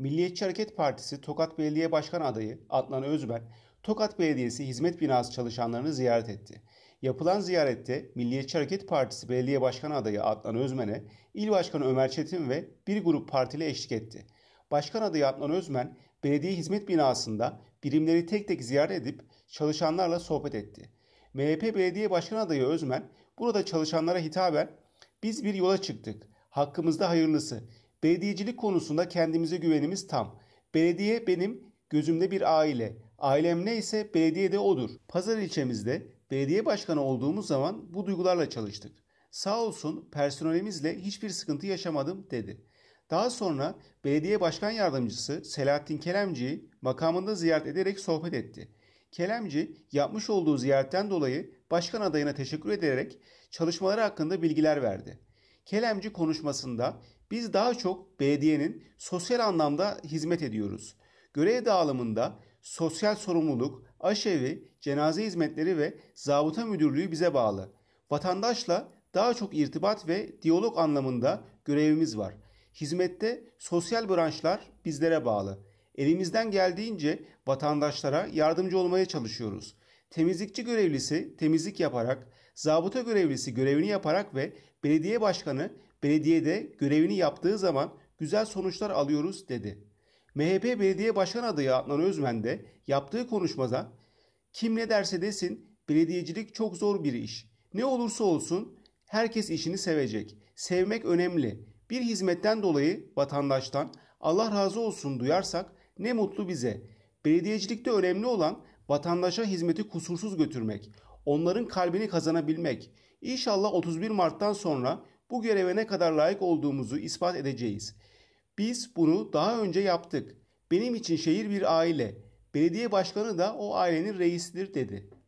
Milliyetçi Hareket Partisi Tokat Belediye Başkan Adayı Adnan Özben, Tokat Belediyesi Hizmet Binası çalışanlarını ziyaret etti. Yapılan ziyarette Milliyetçi Hareket Partisi Belediye Başkan Adayı Adnan Özmen'e İl Başkanı Ömer Çetin ve bir grup partili eşlik etti. Başkan adayı Adnan Özmen, belediye hizmet binasında birimleri tek tek ziyaret edip çalışanlarla sohbet etti. MHP Belediye Başkan adayı Özmen, burada çalışanlara hitaben biz bir yola çıktık. Hakkımızda hayırlısı. Belediyecilik konusunda kendimize güvenimiz tam. Belediye benim gözümde bir aile. Ailem neyse belediye de odur. Pazar ilçemizde belediye başkanı olduğumuz zaman bu duygularla çalıştık. Sağ olsun personelimizle hiçbir sıkıntı yaşamadım dedi. Daha sonra belediye başkan yardımcısı Selahattin Kelemci'yi makamında ziyaret ederek sohbet etti. Kelemci yapmış olduğu ziyaretten dolayı başkan adayına teşekkür ederek çalışmaları hakkında bilgiler verdi. Kelemci konuşmasında biz daha çok belediyenin sosyal anlamda hizmet ediyoruz. Görev dağılımında sosyal sorumluluk, aşevi, cenaze hizmetleri ve zabıta müdürlüğü bize bağlı. Vatandaşla daha çok irtibat ve diyalog anlamında görevimiz var. Hizmette sosyal branşlar bizlere bağlı. Elimizden geldiğince vatandaşlara yardımcı olmaya çalışıyoruz temizlikçi görevlisi temizlik yaparak, zabıta görevlisi görevini yaparak ve belediye başkanı belediyede görevini yaptığı zaman güzel sonuçlar alıyoruz dedi. MHP Belediye Başkan adayı Adnan Özmen de yaptığı konuşmada kim ne derse desin belediyecilik çok zor bir iş. Ne olursa olsun herkes işini sevecek. Sevmek önemli. Bir hizmetten dolayı vatandaştan Allah razı olsun duyarsak ne mutlu bize. Belediyecilikte önemli olan vatandaşa hizmeti kusursuz götürmek, onların kalbini kazanabilmek. İnşallah 31 Mart'tan sonra bu göreve ne kadar layık olduğumuzu ispat edeceğiz. Biz bunu daha önce yaptık. Benim için şehir bir aile. Belediye başkanı da o ailenin reisidir dedi.''